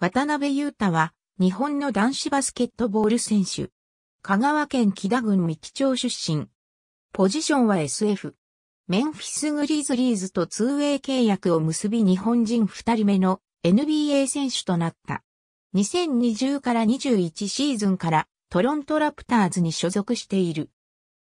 渡辺優太は、日本の男子バスケットボール選手。香川県木田郡三木町出身。ポジションは SF。メンフィスグリーズリーズとツーウェイ契約を結び日本人二人目の NBA 選手となった。2020から21シーズンからトロントラプターズに所属している。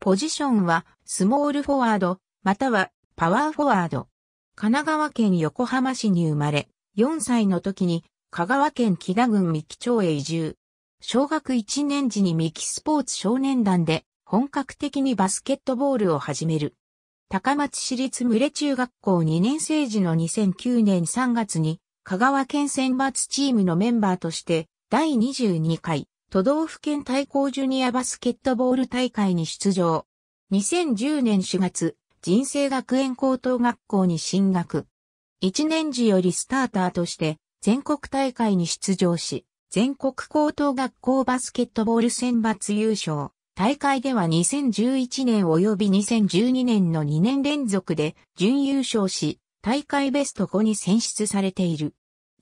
ポジションはスモールフォワード、またはパワーフォワード。神奈川県横浜市に生まれ、4歳の時に香川県木田郡三木町へ移住。小学1年時に三木スポーツ少年団で本格的にバスケットボールを始める。高松市立群れ中学校2年生時の2009年3月に香川県選抜チームのメンバーとして第22回都道府県対抗ジュニアバスケットボール大会に出場。2010年4月、人生学園高等学校に進学。1年時よりスターターとして全国大会に出場し、全国高等学校バスケットボール選抜優勝。大会では2011年及び2012年の2年連続で準優勝し、大会ベスト5に選出されている。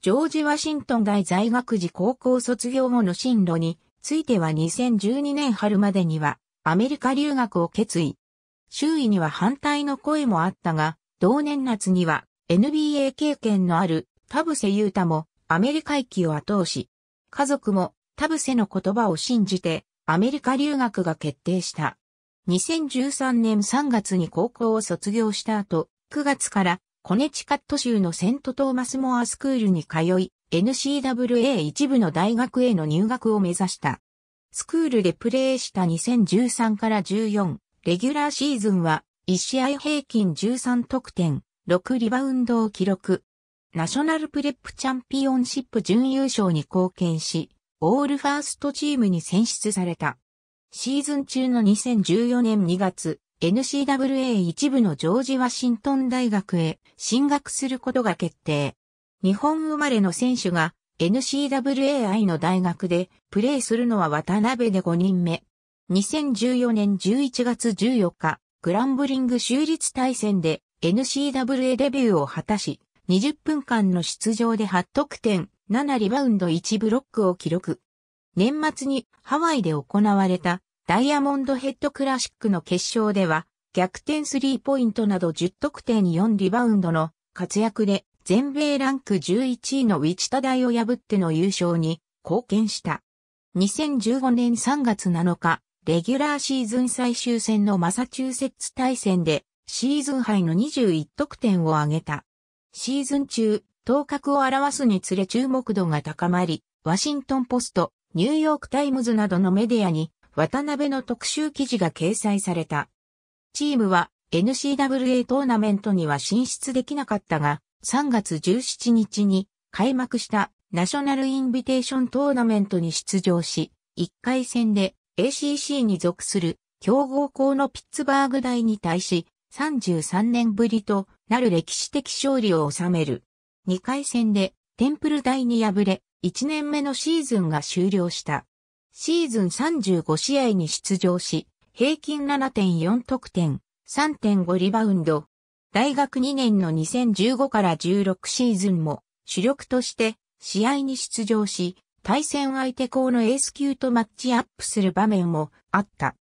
ジョージ・ワシントン大在学時高校卒業後の進路については2012年春までにはアメリカ留学を決意。周囲には反対の声もあったが、同年夏には NBA 経験のある田伏優太もアメリカ行きを後押し、家族も田伏の言葉を信じてアメリカ留学が決定した。2013年3月に高校を卒業した後、9月からコネチカット州のセントトーマスモアスクールに通い、n c w a 一部の大学への入学を目指した。スクールでプレーした2013から14、レギュラーシーズンは1試合平均13得点、6リバウンドを記録、ナショナルプレップチャンピオンシップ準優勝に貢献し、オールファーストチームに選出された。シーズン中の2014年2月、n c w a 一部のジョージ・ワシントン大学へ進学することが決定。日本生まれの選手が n c w a i の大学でプレーするのは渡辺で5人目。2014年11月14日、グランブリング州立対戦で n c w a デビューを果たし、20分間の出場で8得点、7リバウンド1ブロックを記録。年末にハワイで行われたダイヤモンドヘッドクラシックの決勝では逆転スリーポイントなど10得点4リバウンドの活躍で全米ランク11位のウィチタ大を破っての優勝に貢献した。2015年3月7日、レギュラーシーズン最終戦のマサチューセッツ対戦でシーズンハイの21得点を挙げた。シーズン中、頭角を表すにつれ注目度が高まり、ワシントンポスト、ニューヨークタイムズなどのメディアに、渡辺の特集記事が掲載された。チームは n c w a トーナメントには進出できなかったが、3月17日に開幕したナショナルインビテーショントーナメントに出場し、1回戦で ACC に属する強豪校のピッツバーグ大に対し33年ぶりとなる歴史的勝利を収める。2回戦でテンプル大に敗れ、1年目のシーズンが終了した。シーズン35試合に出場し、平均7.4得点、3.5リバウンド。大学2年の2015から16シーズンも主力として試合に出場し、対戦相手校のエース級とマッチアップする場面もあった。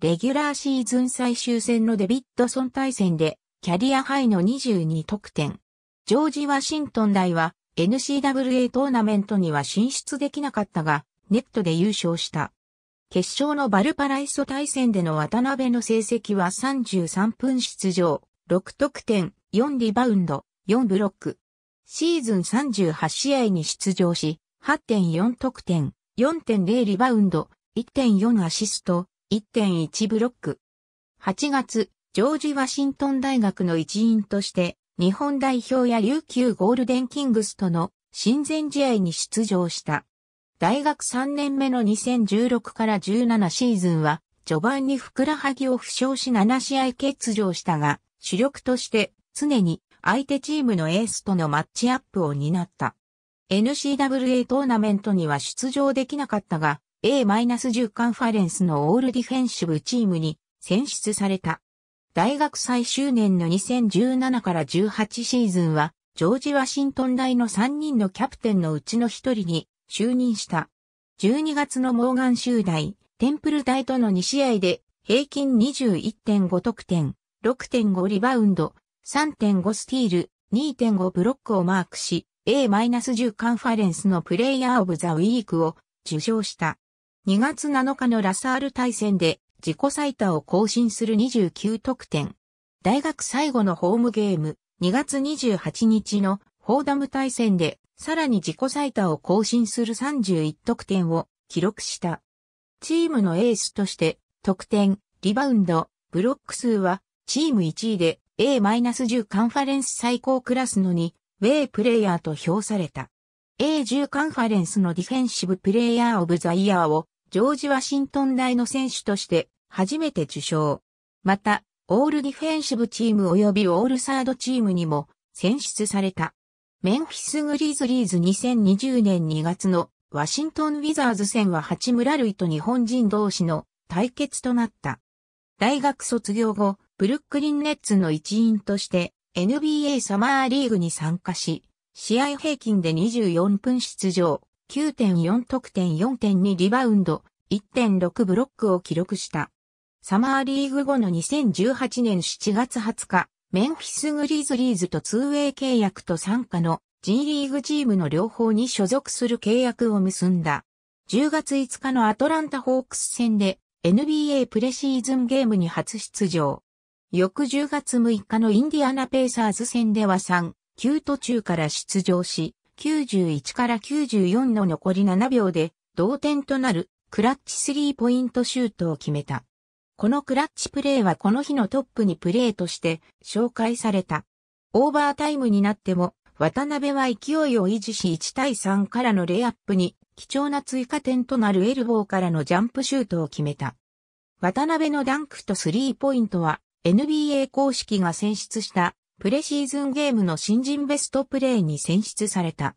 レギュラーシーズン最終戦のデビッドソン対戦で、キャリアハイの22得点。ジョージ・ワシントン大は、n c w a トーナメントには進出できなかったが、ネットで優勝した。決勝のバルパライソ対戦での渡辺の成績は33分出場、6得点、4リバウンド、4ブロック。シーズン38試合に出場し、8.4得点、4.0リバウンド、1.4アシスト、1.1ブロック。8月、ジョージ・ワシントン大学の一員として、日本代表や琉球ゴールデンキングスとの親善試合に出場した。大学3年目の2016から17シーズンは、序盤にふくらはぎを負傷し7試合欠場したが、主力として常に相手チームのエースとのマッチアップを担った。n c w a トーナメントには出場できなかったが、A-10 カンファレンスのオールディフェンシブチームに選出された。大学最終年の2017から18シーズンは、ジョージ・ワシントン大の3人のキャプテンのうちの1人に就任した。12月のモーガン州大、テンプル大との2試合で平均21.5得点、6.5リバウンド、3.5スティール、2.5ブロックをマークし、A-10 カンファレンスのプレイヤーオブザウィークを受賞した。2月7日のラサール対戦で自己最多を更新する29得点。大学最後のホームゲーム、2月28日のフォーダム対戦で、さらに自己最多を更新する31得点を記録した。チームのエースとして、得点、リバウンド、ブロック数は、チーム1位で A-10 カンファレンス最高クラスの2、ウェイプレイヤーと評された。A10 カンファレンスのディフェンシブプレイヤーオブザイヤーをジョージ・ワシントン大の選手として初めて受賞。また、オールディフェンシブチーム及びオールサードチームにも選出された。メンフィス・グリーズリーズ2020年2月のワシントン・ウィザーズ戦は八村塁と日本人同士の対決となった。大学卒業後、ブルックリン・ネッツの一員として NBA サマーリーグに参加し、試合平均で24分出場、9.4得点4.2リバウンド、1.6ブロックを記録した。サマーリーグ後の2018年7月20日、メンフィスグリーズリーズと 2way 契約と参加の G リーグチームの両方に所属する契約を結んだ。10月5日のアトランタホークス戦で NBA プレシーズンゲームに初出場。翌10月6日のインディアナペイサーズ戦では3、9途中から出場し、91から94の残り7秒で同点となるクラッチスリーポイントシュートを決めた。このクラッチプレーはこの日のトップにプレーとして紹介された。オーバータイムになっても渡辺は勢いを維持し1対3からのレイアップに貴重な追加点となるエルボーからのジャンプシュートを決めた。渡辺のダンクとスリーポイントは NBA 公式が選出したプレシーズンゲームの新人ベストプレーに選出された。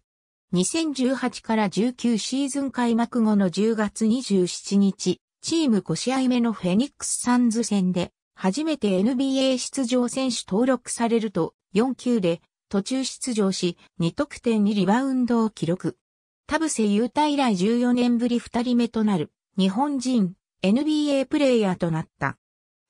2018から19シーズン開幕後の10月27日、チーム5試合目のフェニックスサンズ戦で、初めて NBA 出場選手登録されると、4球で途中出場し、2得点にリバウンドを記録。田臥優太以来14年ぶり2人目となる、日本人、NBA プレイヤーとなった。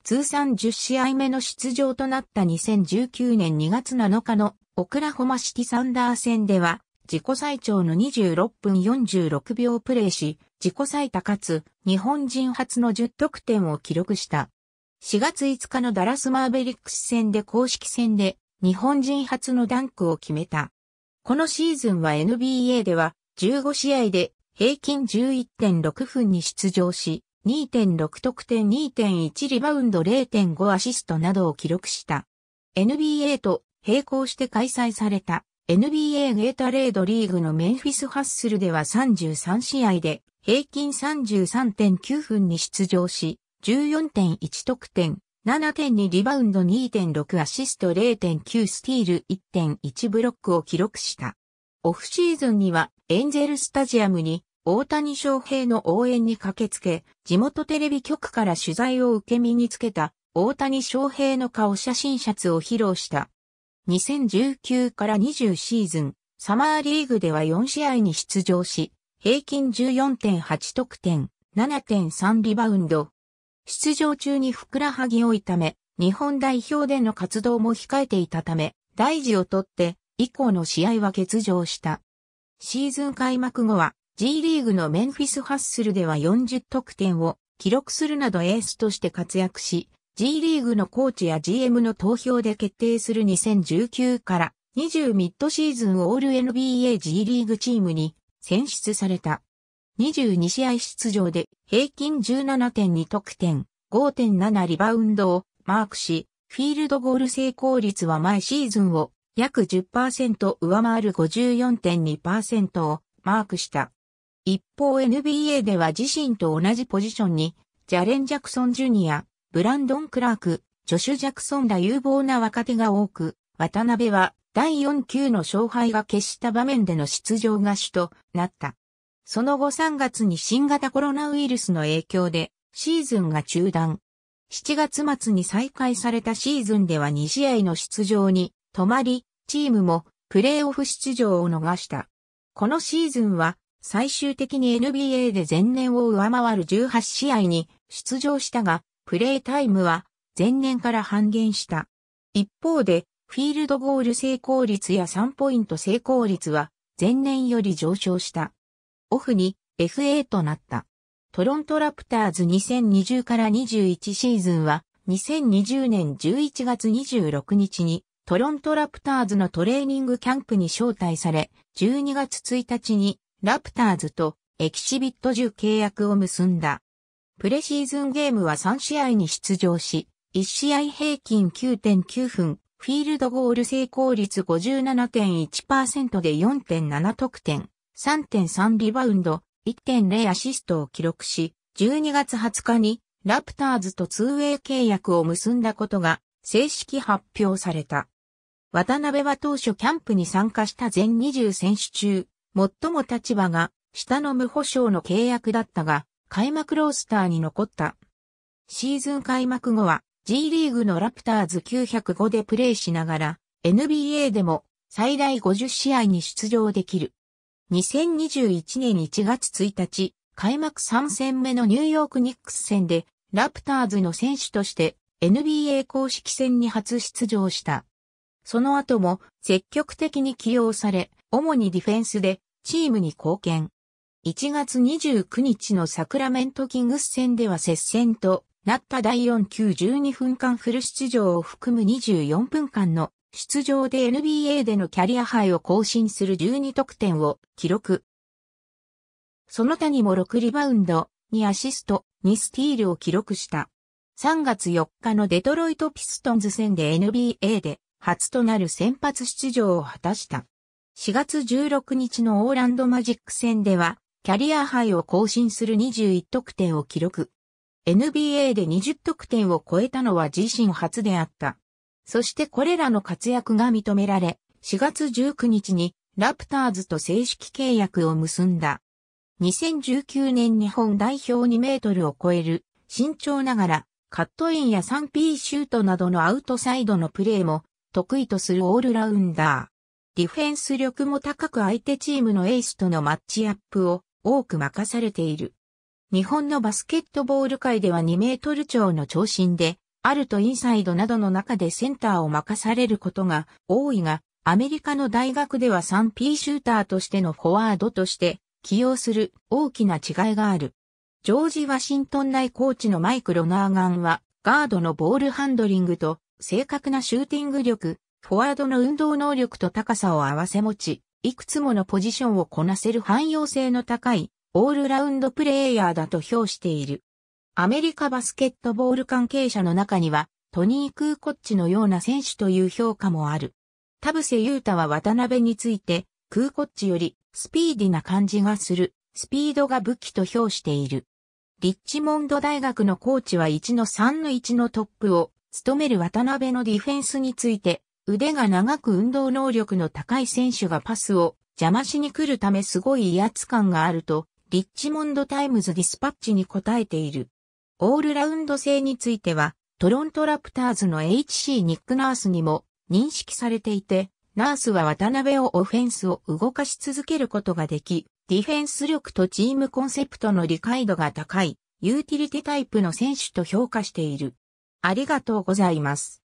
通算10試合目の出場となった2019年2月7日のオクラホマシティサンダー戦では、自己最長の26分46秒プレーし、自己最多かつ日本人初の10得点を記録した。4月5日のダラスマーベリックス戦で公式戦で日本人初のダンクを決めた。このシーズンは NBA では15試合で平均11.6分に出場し、2.6得点2.1リバウンド0.5アシストなどを記録した。NBA と並行して開催された NBA ゲータレードリーグのメンフィスハッスルでは33試合で平均33.9分に出場し、14.1得点、7.2リバウンド2.6アシスト0.9スティール1.1ブロックを記録した。オフシーズンにはエンゼルスタジアムに大谷翔平の応援に駆けつけ、地元テレビ局から取材を受け身につけた大谷翔平の顔写真シャツを披露した。2019から20シーズン、サマーリーグでは4試合に出場し、平均14.8得点、7.3リバウンド。出場中にふくらはぎを痛め、日本代表での活動も控えていたため、大事をとって、以降の試合は欠場した。シーズン開幕後は、G リーグのメンフィスハッスルでは40得点を記録するなどエースとして活躍し、G リーグのコーチや GM の投票で決定する2019から20ミッドシーズンオール NBA G リーグチームに選出された。22試合出場で平均17.2得点、5.7リバウンドをマークし、フィールドゴール成功率は前シーズンを約10%上回る54.2%をマークした。一方 NBA では自身と同じポジションに、ジャレン・ジャクソン・ジュニア、ブランドン・クラーク、ジョシュ・ジャクソンら有望な若手が多く、渡辺は第4級の勝敗が決した場面での出場が主となった。その後3月に新型コロナウイルスの影響でシーズンが中断。7月末に再開されたシーズンでは2試合の出場に止まり、チームもプレーオフ出場を逃した。このシーズンは最終的に NBA で前年を上回る18試合に出場したが、プレータイムは前年から半減した。一方で、フィールドゴール成功率や3ポイント成功率は前年より上昇した。オフに FA となった。トロントラプターズ2020から21シーズンは2020年11月26日にトロントラプターズのトレーニングキャンプに招待され12月1日にラプターズとエキシビット10契約を結んだ。プレシーズンゲームは3試合に出場し、1試合平均9.9分、フィールドゴール成功率57.1%で4.7得点、3.3リバウンド、1.0アシストを記録し、12月20日にラプターズと 2way 契約を結んだことが正式発表された。渡辺は当初キャンプに参加した全20選手中、最も立場が下の無保証の契約だったが、開幕ロースターに残った。シーズン開幕後は G リーグのラプターズ905でプレーしながら NBA でも最大50試合に出場できる。2021年1月1日、開幕3戦目のニューヨークニックス戦でラプターズの選手として NBA 公式戦に初出場した。その後も積極的に起用され、主にディフェンスでチームに貢献。1月29日のサクラメントキングス戦では接戦となった第4球12分間フル出場を含む24分間の出場で NBA でのキャリアハイを更新する12得点を記録。その他にも6リバウンド、2アシスト、2スティールを記録した。3月4日のデトロイトピストンズ戦で NBA で初となる先発出場を果たした。4月16日のオーランドマジック戦では、キャリアハイを更新する21得点を記録。NBA で20得点を超えたのは自身初であった。そしてこれらの活躍が認められ、4月19日にラプターズと正式契約を結んだ。2019年日本代表2メートルを超える慎重ながらカットインや 3P シュートなどのアウトサイドのプレーも得意とするオールラウンダー。ディフェンス力も高く相手チームのエースとのマッチアップを多く任されている。日本のバスケットボール界では2メートル超の長身で、あるとインサイドなどの中でセンターを任されることが多いが、アメリカの大学では 3P シューターとしてのフォワードとして起用する大きな違いがある。ジョージ・ワシントン内コーチのマイク・ロナーガンは、ガードのボールハンドリングと正確なシューティング力、フォワードの運動能力と高さを合わせ持ち、いくつものポジションをこなせる汎用性の高いオールラウンドプレイヤーだと評している。アメリカバスケットボール関係者の中には、トニー・クーコッチのような選手という評価もある。田臥勇太は渡辺について、クーコッチよりスピーディな感じがする、スピードが武器と評している。リッチモンド大学のコーチは1の3の1のトップを務める渡辺のディフェンスについて、腕が長く運動能力の高い選手がパスを邪魔しに来るためすごい威圧感があると、リッチモンドタイムズディスパッチに答えている。オールラウンド性については、トロントラプターズの HC ニック・ナースにも認識されていて、ナースは渡辺をオフェンスを動かし続けることができ、ディフェンス力とチームコンセプトの理解度が高い、ユーティリティタイプの選手と評価している。ありがとうございます。